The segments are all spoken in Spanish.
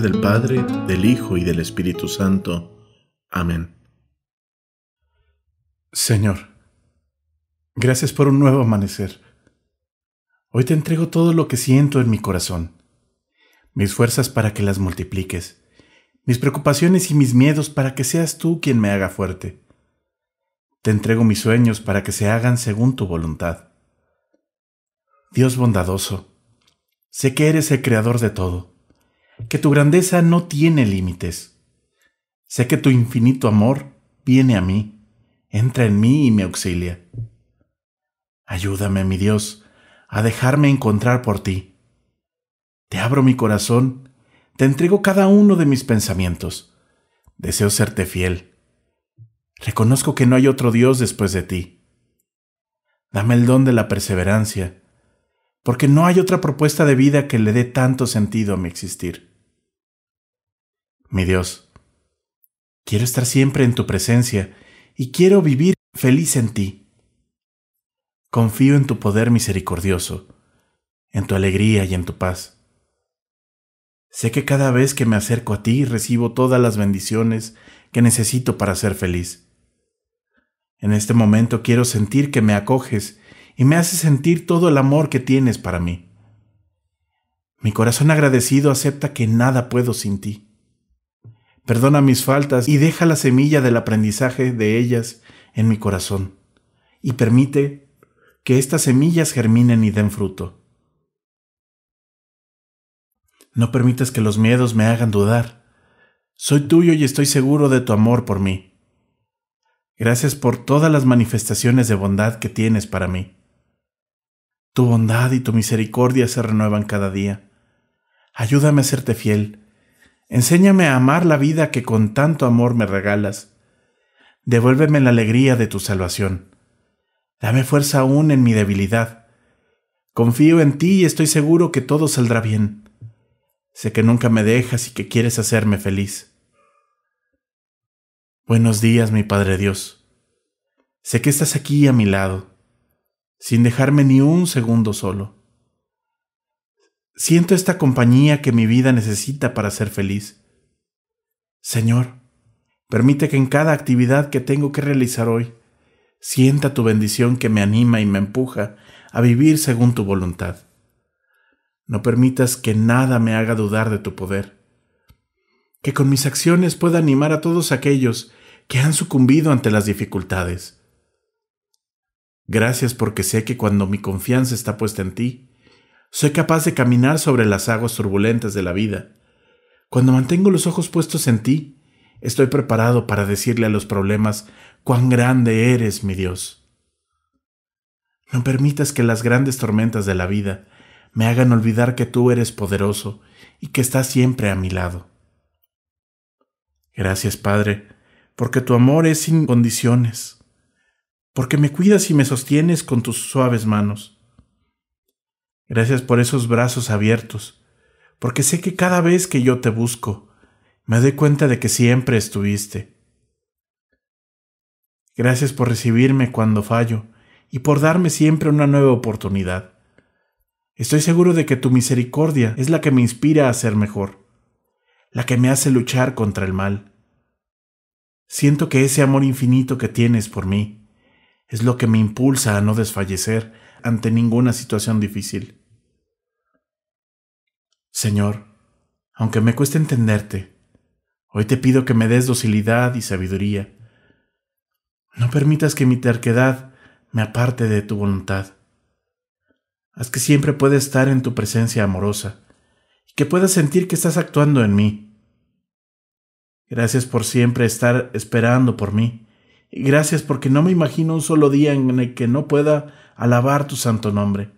del Padre, del Hijo y del Espíritu Santo. Amén. Señor, gracias por un nuevo amanecer. Hoy te entrego todo lo que siento en mi corazón, mis fuerzas para que las multipliques, mis preocupaciones y mis miedos para que seas tú quien me haga fuerte. Te entrego mis sueños para que se hagan según tu voluntad. Dios bondadoso, sé que eres el creador de todo que tu grandeza no tiene límites. Sé que tu infinito amor viene a mí, entra en mí y me auxilia. Ayúdame, mi Dios, a dejarme encontrar por ti. Te abro mi corazón, te entrego cada uno de mis pensamientos. Deseo serte fiel. Reconozco que no hay otro Dios después de ti. Dame el don de la perseverancia, porque no hay otra propuesta de vida que le dé tanto sentido a mi existir mi Dios. Quiero estar siempre en tu presencia y quiero vivir feliz en ti. Confío en tu poder misericordioso, en tu alegría y en tu paz. Sé que cada vez que me acerco a ti recibo todas las bendiciones que necesito para ser feliz. En este momento quiero sentir que me acoges y me haces sentir todo el amor que tienes para mí. Mi corazón agradecido acepta que nada puedo sin ti. Perdona mis faltas y deja la semilla del aprendizaje de ellas en mi corazón. Y permite que estas semillas germinen y den fruto. No permitas que los miedos me hagan dudar. Soy tuyo y estoy seguro de tu amor por mí. Gracias por todas las manifestaciones de bondad que tienes para mí. Tu bondad y tu misericordia se renuevan cada día. Ayúdame a serte fiel Enséñame a amar la vida que con tanto amor me regalas. Devuélveme la alegría de tu salvación. Dame fuerza aún en mi debilidad. Confío en ti y estoy seguro que todo saldrá bien. Sé que nunca me dejas y que quieres hacerme feliz. Buenos días, mi Padre Dios. Sé que estás aquí a mi lado, sin dejarme ni un segundo solo. Siento esta compañía que mi vida necesita para ser feliz. Señor, permite que en cada actividad que tengo que realizar hoy, sienta tu bendición que me anima y me empuja a vivir según tu voluntad. No permitas que nada me haga dudar de tu poder. Que con mis acciones pueda animar a todos aquellos que han sucumbido ante las dificultades. Gracias porque sé que cuando mi confianza está puesta en ti, soy capaz de caminar sobre las aguas turbulentas de la vida. Cuando mantengo los ojos puestos en ti, estoy preparado para decirle a los problemas cuán grande eres, mi Dios. No permitas que las grandes tormentas de la vida me hagan olvidar que tú eres poderoso y que estás siempre a mi lado. Gracias, Padre, porque tu amor es sin condiciones, porque me cuidas y me sostienes con tus suaves manos Gracias por esos brazos abiertos, porque sé que cada vez que yo te busco, me doy cuenta de que siempre estuviste. Gracias por recibirme cuando fallo y por darme siempre una nueva oportunidad. Estoy seguro de que tu misericordia es la que me inspira a ser mejor, la que me hace luchar contra el mal. Siento que ese amor infinito que tienes por mí es lo que me impulsa a no desfallecer ante ninguna situación difícil. Señor, aunque me cueste entenderte, hoy te pido que me des docilidad y sabiduría. No permitas que mi terquedad me aparte de tu voluntad. Haz que siempre pueda estar en tu presencia amorosa y que pueda sentir que estás actuando en mí. Gracias por siempre estar esperando por mí y gracias porque no me imagino un solo día en el que no pueda alabar tu santo nombre.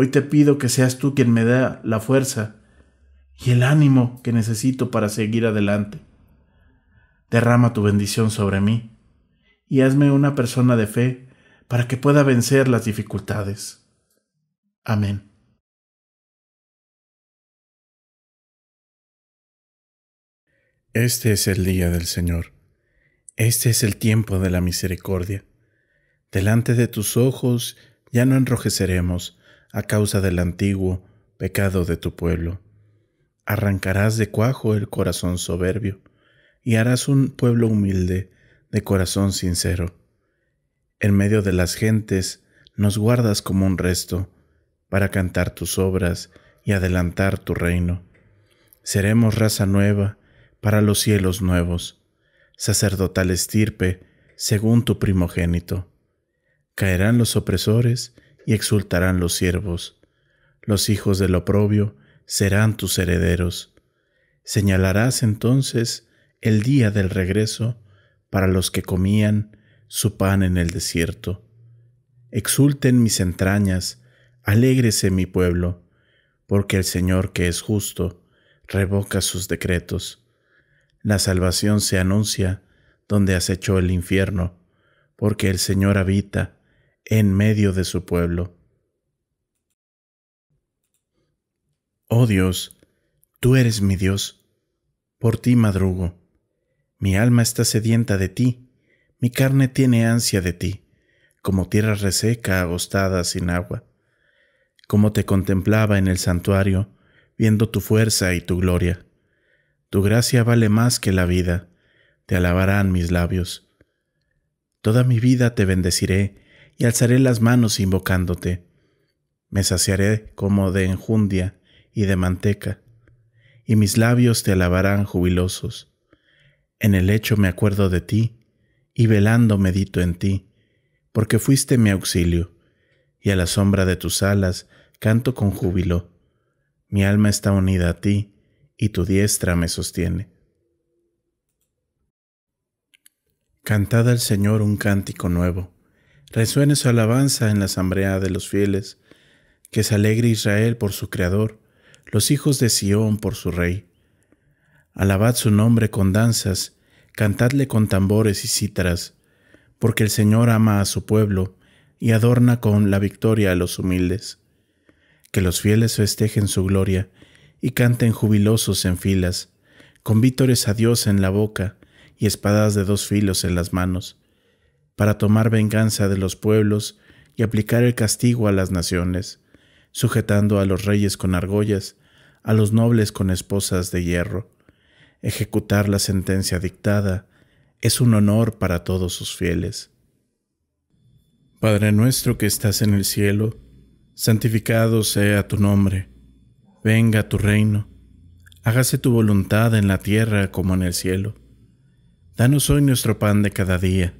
Hoy te pido que seas tú quien me dé la fuerza y el ánimo que necesito para seguir adelante. Derrama tu bendición sobre mí y hazme una persona de fe para que pueda vencer las dificultades. Amén. Este es el día del Señor. Este es el tiempo de la misericordia. Delante de tus ojos ya no enrojeceremos a causa del antiguo pecado de tu pueblo. Arrancarás de cuajo el corazón soberbio, y harás un pueblo humilde, de corazón sincero. En medio de las gentes nos guardas como un resto, para cantar tus obras y adelantar tu reino. Seremos raza nueva para los cielos nuevos, sacerdotal estirpe según tu primogénito. Caerán los opresores y exultarán los siervos. Los hijos del oprobio serán tus herederos. Señalarás entonces el día del regreso para los que comían su pan en el desierto. Exulten mis entrañas, alégrese mi pueblo, porque el Señor que es justo revoca sus decretos. La salvación se anuncia donde acechó el infierno, porque el Señor habita en medio de su pueblo. Oh Dios, tú eres mi Dios, por ti madrugo. Mi alma está sedienta de ti, mi carne tiene ansia de ti, como tierra reseca, agostada, sin agua. Como te contemplaba en el santuario, viendo tu fuerza y tu gloria. Tu gracia vale más que la vida, te alabarán mis labios. Toda mi vida te bendeciré y alzaré las manos invocándote. Me saciaré como de enjundia y de manteca, y mis labios te alabarán jubilosos. En el lecho me acuerdo de ti, y velando medito en ti, porque fuiste mi auxilio, y a la sombra de tus alas canto con júbilo. Mi alma está unida a ti, y tu diestra me sostiene. Cantad al Señor un cántico nuevo Resuene su alabanza en la asamblea de los fieles, que se alegre Israel por su Creador, los hijos de Sión por su Rey. Alabad su nombre con danzas, cantadle con tambores y cítaras, porque el Señor ama a su pueblo y adorna con la victoria a los humildes. Que los fieles festejen su gloria y canten jubilosos en filas, con vítores a Dios en la boca y espadas de dos filos en las manos para tomar venganza de los pueblos y aplicar el castigo a las naciones, sujetando a los reyes con argollas, a los nobles con esposas de hierro. Ejecutar la sentencia dictada es un honor para todos sus fieles. Padre nuestro que estás en el cielo, santificado sea tu nombre, venga tu reino, hágase tu voluntad en la tierra como en el cielo. Danos hoy nuestro pan de cada día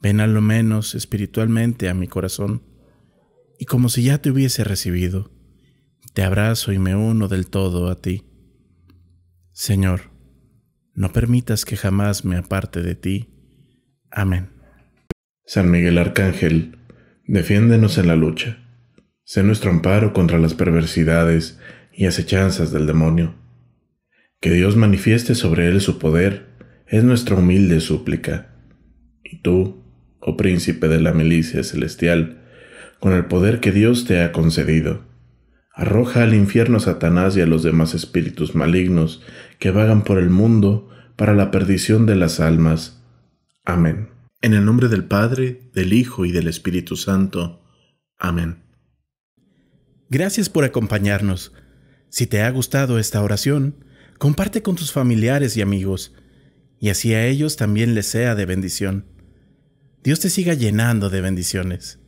Ven a lo menos espiritualmente a mi corazón, y como si ya te hubiese recibido, te abrazo y me uno del todo a ti. Señor, no permitas que jamás me aparte de ti. Amén. San Miguel Arcángel, defiéndenos en la lucha. Sé nuestro amparo contra las perversidades y acechanzas del demonio. Que Dios manifieste sobre él su poder es nuestra humilde súplica. Y tú, oh príncipe de la milicia celestial, con el poder que Dios te ha concedido. Arroja al infierno a Satanás y a los demás espíritus malignos que vagan por el mundo para la perdición de las almas. Amén. En el nombre del Padre, del Hijo y del Espíritu Santo. Amén. Gracias por acompañarnos. Si te ha gustado esta oración, comparte con tus familiares y amigos, y así a ellos también les sea de bendición. Dios te siga llenando de bendiciones.